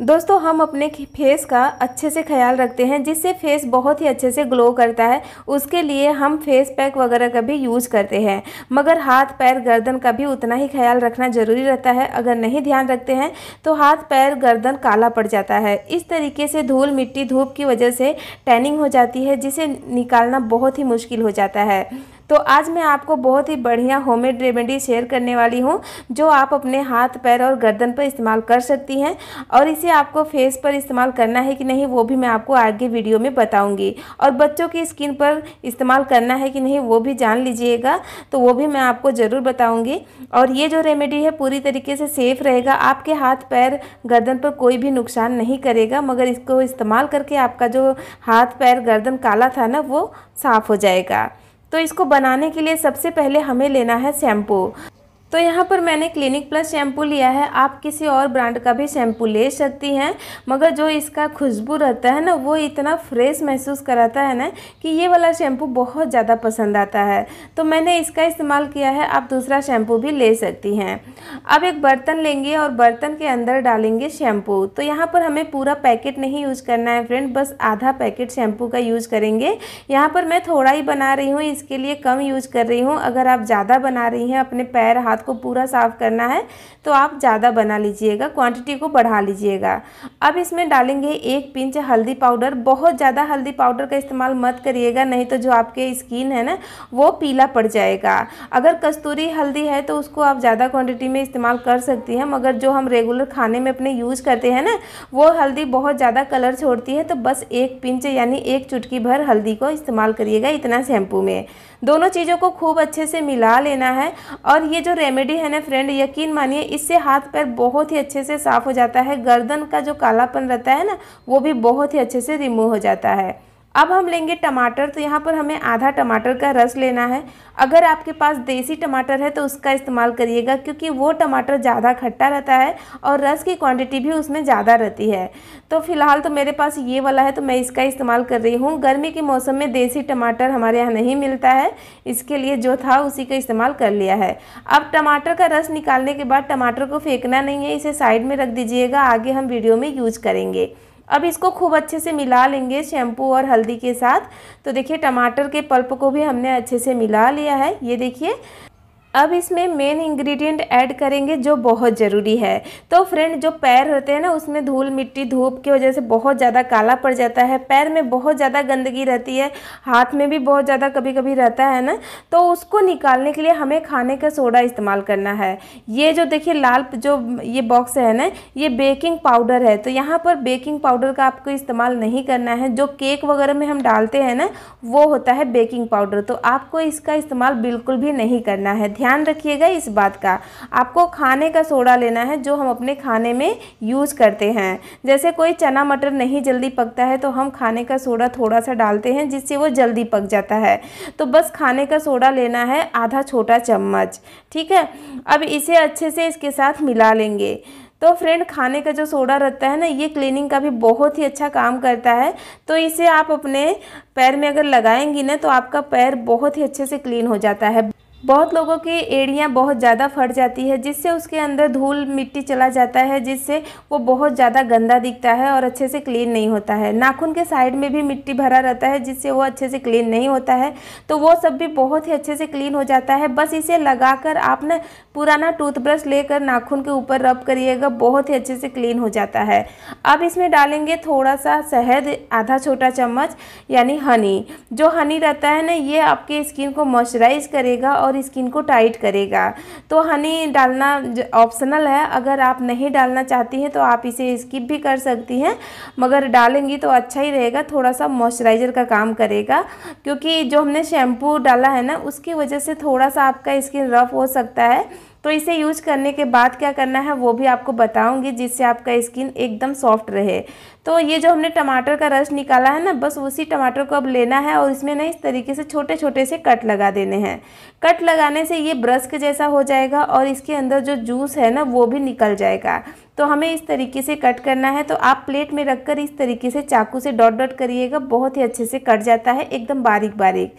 दोस्तों हम अपने फेस का अच्छे से ख्याल रखते हैं जिससे फेस बहुत ही अच्छे से ग्लो करता है उसके लिए हम फेस पैक वगैरह का भी यूज करते हैं मगर हाथ पैर गर्दन का भी उतना ही ख्याल रखना ज़रूरी रहता है अगर नहीं ध्यान रखते हैं तो हाथ पैर गर्दन काला पड़ जाता है इस तरीके से धूल मिट्टी धूप की वजह से टैनिंग हो जाती है जिसे निकालना बहुत ही मुश्किल हो जाता है तो आज मैं आपको बहुत ही बढ़िया होममेड रेमेडी शेयर करने वाली हूँ जो आप अपने हाथ पैर और गर्दन पर इस्तेमाल कर सकती हैं और इसे आपको फेस पर इस्तेमाल करना है कि नहीं वो भी मैं आपको आगे वीडियो में बताऊँगी और बच्चों की स्किन पर इस्तेमाल करना है कि नहीं वो भी जान लीजिएगा तो वो भी मैं आपको ज़रूर बताऊँगी और ये जो रेमेडी है पूरी तरीके से सेफ़ रहेगा आपके हाथ पैर गर्दन पर कोई भी नुकसान नहीं करेगा मगर इसको इस्तेमाल करके आपका जो हाथ पैर गर्दन काला था ना वो साफ़ हो जाएगा तो इसको बनाने के लिए सबसे पहले हमें लेना है शैम्पू तो यहाँ पर मैंने क्लिनिक प्लस शैम्पू लिया है आप किसी और ब्रांड का भी शैम्पू ले सकती हैं मगर जो इसका खुशबू रहता है ना वो इतना फ्रेश महसूस कराता है ना कि ये वाला शैम्पू बहुत ज़्यादा पसंद आता है तो मैंने इसका इस्तेमाल किया है आप दूसरा शैम्पू भी ले सकती हैं अब एक बर्तन लेंगे और बर्तन के अंदर डालेंगे शैम्पू तो यहाँ पर हमें पूरा पैकेट नहीं यूज़ करना है फ्रेंड बस आधा पैकेट शैम्पू का यूज़ करेंगे यहाँ पर मैं थोड़ा ही बना रही हूँ इसके लिए कम यूज़ कर रही हूँ अगर आप ज़्यादा बना रही हैं अपने पैर हाथ हाथ को पूरा साफ़ करना है तो आप ज़्यादा बना लीजिएगा क्वांटिटी को बढ़ा लीजिएगा अब इसमें डालेंगे एक पिंच हल्दी पाउडर बहुत ज़्यादा हल्दी पाउडर का इस्तेमाल मत करिएगा नहीं तो जो आपके स्किन है ना वो पीला पड़ जाएगा अगर कस्तूरी हल्दी है तो उसको आप ज़्यादा क्वांटिटी में इस्तेमाल कर सकती हैं मगर जो हम रेगुलर खाने में अपने यूज़ करते हैं ना वो हल्दी बहुत ज़्यादा कलर छोड़ती है तो बस एक पिंच यानी एक चुटकी भर हल्दी को इस्तेमाल करिएगा इतना शैम्पू में दोनों चीज़ों को खूब अच्छे से मिला लेना है और ये जो रेमेडी है ना फ्रेंड यकीन मानिए इससे हाथ पैर बहुत ही अच्छे से साफ़ हो जाता है गर्दन का जो कालापन रहता है ना वो भी बहुत ही अच्छे से रिमूव हो जाता है अब हम लेंगे टमाटर तो यहाँ पर हमें आधा टमाटर का रस लेना है अगर आपके पास देसी टमाटर है तो उसका इस्तेमाल करिएगा क्योंकि वो टमाटर ज़्यादा खट्टा रहता है और रस की क्वांटिटी भी उसमें ज़्यादा रहती है तो फिलहाल तो मेरे पास ये वाला है तो मैं इसका इस्तेमाल कर रही हूँ गर्मी के मौसम में देसी टमाटर हमारे यहाँ नहीं मिलता है इसके लिए जो था उसी का इस्तेमाल कर लिया है अब टमाटर का रस निकालने के बाद टमाटर को फेंकना नहीं है इसे साइड में रख दीजिएगा आगे हम वीडियो में यूज करेंगे अब इसको खूब अच्छे से मिला लेंगे शैम्पू और हल्दी के साथ तो देखिए टमाटर के पल्प को भी हमने अच्छे से मिला लिया है ये देखिए अब इसमें मेन इंग्रेडिएंट ऐड करेंगे जो बहुत ज़रूरी है तो फ्रेंड जो पैर होते हैं ना उसमें धूल मिट्टी धूप की वजह से बहुत ज़्यादा काला पड़ जाता है पैर में बहुत ज़्यादा गंदगी रहती है हाथ में भी बहुत ज़्यादा कभी कभी रहता है ना तो उसको निकालने के लिए हमें खाने का सोडा इस्तेमाल करना है ये जो देखिए लाल जो ये बॉक्स है ना ये बेकिंग पाउडर है तो यहाँ पर बेकिंग पाउडर का आपको इस्तेमाल नहीं करना है जो केक वगैरह में हम डालते हैं ना वो होता है बेकिंग पाउडर तो आपको इसका इस्तेमाल बिल्कुल भी नहीं करना है ध्यान ध्यान रखिएगा इस बात का आपको खाने का सोडा लेना है जो हम अपने खाने में यूज़ करते हैं जैसे कोई चना मटर नहीं जल्दी पकता है तो हम खाने का सोडा थोड़ा सा डालते हैं जिससे वो जल्दी पक जाता है तो बस खाने का सोडा लेना है आधा छोटा चम्मच ठीक है अब इसे अच्छे से इसके साथ मिला लेंगे तो फ्रेंड खाने का जो सोडा रहता है ना ये क्लीनिंग का भी बहुत ही अच्छा काम करता है तो इसे आप अपने पैर में अगर लगाएंगी ना तो आपका पैर बहुत ही अच्छे से क्लीन हो जाता है बहुत लोगों की एड़ियाँ बहुत ज़्यादा फट जाती है जिससे उसके अंदर धूल मिट्टी चला जाता है जिससे वो बहुत ज़्यादा गंदा दिखता है और अच्छे से क्लीन नहीं होता है नाखून के साइड में भी मिट्टी भरा रहता है जिससे वो अच्छे से क्लीन नहीं होता है तो वो सब भी बहुत ही अच्छे से क्लीन हो जाता है बस इसे लगा कर आप ना पुराना टूथब्रश लेकर नाखून के ऊपर रब करिएगा बहुत ही अच्छे से क्लीन हो जाता है अब इसमें डालेंगे थोड़ा सा शहद आधा छोटा चम्मच यानी हनी जो हनी रहता है ना ये आपके स्किन को मॉइस्चराइज करेगा और और स्किन को टाइट करेगा तो हनी डालना ऑप्शनल है अगर आप नहीं डालना चाहती हैं तो आप इसे स्किप भी कर सकती हैं मगर डालेंगी तो अच्छा ही रहेगा थोड़ा सा मॉइस्चराइज़र का काम करेगा क्योंकि जो हमने शैम्पू डाला है ना उसकी वजह से थोड़ा सा आपका स्किन रफ़ हो सकता है तो इसे यूज करने के बाद क्या करना है वो भी आपको बताऊंगी जिससे आपका स्किन एकदम सॉफ्ट रहे तो ये जो हमने टमाटर का रस निकाला है ना बस उसी टमाटर को अब लेना है और इसमें ना इस तरीके से छोटे छोटे से कट लगा देने हैं कट लगाने से ये ब्रश के जैसा हो जाएगा और इसके अंदर जो जूस है ना वो भी निकल जाएगा तो हमें इस तरीके से कट करना है तो आप प्लेट में रखकर इस तरीके से चाकू से डॉट डॉट करिएगा बहुत ही अच्छे से कट जाता है एकदम बारीक बारीक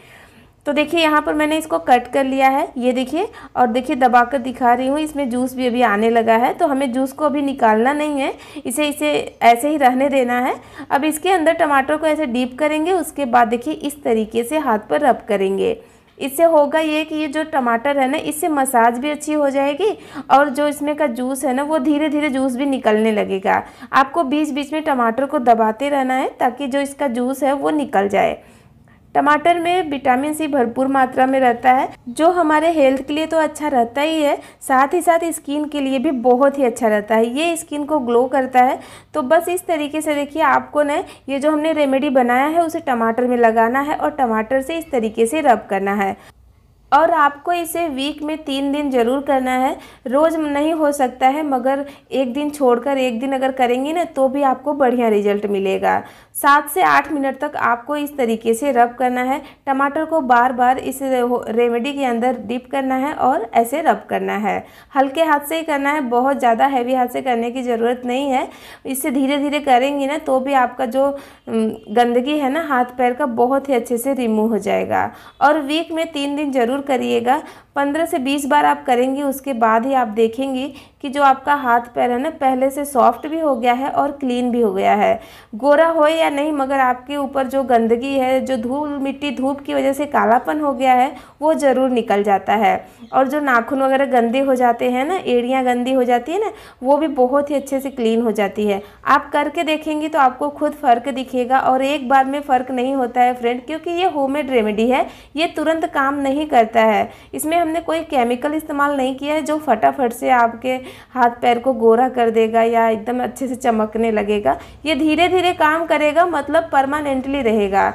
तो देखिए यहाँ पर मैंने इसको कट कर लिया है ये देखिए और देखिए दबा कर दिखा रही हूँ इसमें जूस भी अभी आने लगा है तो हमें जूस को अभी निकालना नहीं है इसे इसे ऐसे ही रहने देना है अब इसके अंदर टमाटर को ऐसे डीप करेंगे उसके बाद देखिए इस तरीके से हाथ पर रब करेंगे इससे होगा ये कि ये जो टमाटर है ना इससे मसाज भी अच्छी हो जाएगी और जो इसमें का जूस है ना वो धीरे धीरे जूस भी निकलने लगेगा आपको बीच बीच में टमाटर को दबाते रहना है ताकि जो इसका जूस है वो निकल जाए टमाटर में विटामिन सी भरपूर मात्रा में रहता है जो हमारे हेल्थ के लिए तो अच्छा रहता ही है साथ ही साथ स्किन के लिए भी बहुत ही अच्छा रहता है ये स्किन को ग्लो करता है तो बस इस तरीके से देखिए आपको ना ये जो हमने रेमेडी बनाया है उसे टमाटर में लगाना है और टमाटर से इस तरीके से रब करना है और आपको इसे वीक में तीन दिन ज़रूर करना है रोज़ नहीं हो सकता है मगर एक दिन छोड़कर एक दिन अगर करेंगे ना तो भी आपको बढ़िया रिजल्ट मिलेगा सात से आठ मिनट तक आपको इस तरीके से रब करना है टमाटर को बार बार इस रेमेडी के अंदर डिप करना है और ऐसे रब करना है हल्के हाथ से ही करना है बहुत ज़्यादा हैवी हाथ से करने की ज़रूरत नहीं है इससे धीरे धीरे करेंगे ना तो भी आपका जो गंदगी है ना हाथ पैर का बहुत ही अच्छे से रिमूव हो जाएगा और वीक में तीन दिन ज़रूर ज़रूर करिएगा पंद्रह से बीस बार आप करेंगे उसके बाद ही आप देखेंगे कि जो आपका हाथ पैर है ना पहले से सॉफ्ट भी हो गया है और क्लीन भी हो गया है गोरा हो या नहीं मगर आपके ऊपर जो गंदगी है जो धूल मिट्टी धूप की वजह से कालापन हो गया है वो ज़रूर निकल जाता है और जो नाखून वगैरह गंदे हो जाते हैं ना एड़ियाँ गंदी हो जाती है ना वो भी बहुत ही अच्छे से क्लीन हो जाती है आप करके देखेंगे तो आपको खुद फ़र्क दिखेगा और एक बार में फ़र्क नहीं होता है फ्रेंड क्योंकि ये होम रेमेडी है ये तुरंत काम नहीं कर रहता है इसमें हमने कोई केमिकल इस्तेमाल नहीं किया है जो फटाफट से आपके हाथ पैर को गोरा कर देगा या एकदम अच्छे से चमकने लगेगा ये धीरे धीरे काम करेगा मतलब परमानेंटली रहेगा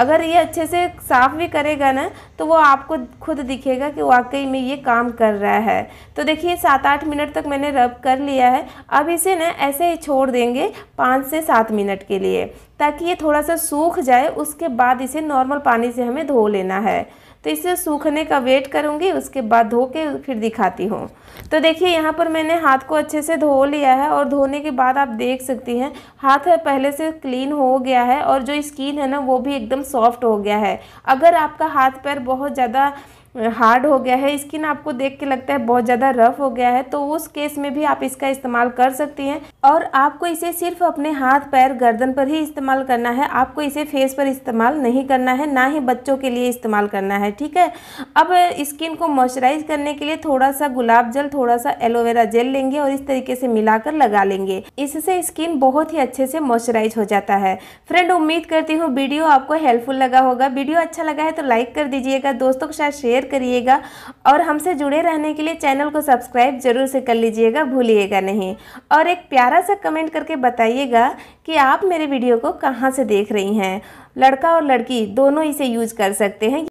अगर ये अच्छे से साफ भी करेगा ना तो वो आपको खुद दिखेगा कि वाकई में ये काम कर रहा है तो देखिए सात आठ मिनट तक मैंने रब कर लिया है अब इसे ना ऐसे ही छोड़ देंगे पाँच से सात मिनट के लिए ताकि ये थोड़ा सा सूख जाए उसके बाद इसे नॉर्मल पानी से हमें धो लेना है तो इसे सूखने का वेट करूँगी उसके बाद धो के फिर दिखाती हूँ तो देखिए यहाँ पर मैंने हाथ को अच्छे से धो लिया है और धोने के बाद आप देख सकती हैं हाथ है पहले से क्लीन हो गया है और जो स्किन है ना वो भी एकदम सॉफ्ट हो गया है अगर आपका हाथ पैर बहुत ज़्यादा हार्ड हो गया है स्किन आपको देख के लगता है बहुत ज़्यादा रफ हो गया है तो उस केस में भी आप इसका इस्तेमाल कर सकती हैं और आपको इसे सिर्फ अपने हाथ पैर गर्दन पर ही इस्तेमाल करना है आपको इसे फेस पर इस्तेमाल नहीं करना है ना ही बच्चों के लिए इस्तेमाल करना है ठीक है अब स्किन को मॉइस्चराइज करने के लिए थोड़ा सा गुलाब जल थोड़ा सा एलोवेरा जेल लेंगे और इस तरीके से मिलाकर लगा लेंगे इससे स्किन बहुत ही अच्छे से मॉइस्चराइज हो जाता है फ्रेंड उम्मीद करती हूँ वीडियो आपको हेल्पफुल लगा होगा वीडियो अच्छा लगा है तो लाइक कर दीजिएगा दोस्तों के साथ शेयर करिएगा और हमसे जुड़े रहने के लिए चैनल को सब्सक्राइब जरूर से कर लीजिएगा भूलिएगा नहीं और एक प्यारा सा कमेंट करके बताइएगा कि आप मेरे वीडियो को कहाँ से देख रही हैं लड़का और लड़की दोनों इसे यूज कर सकते हैं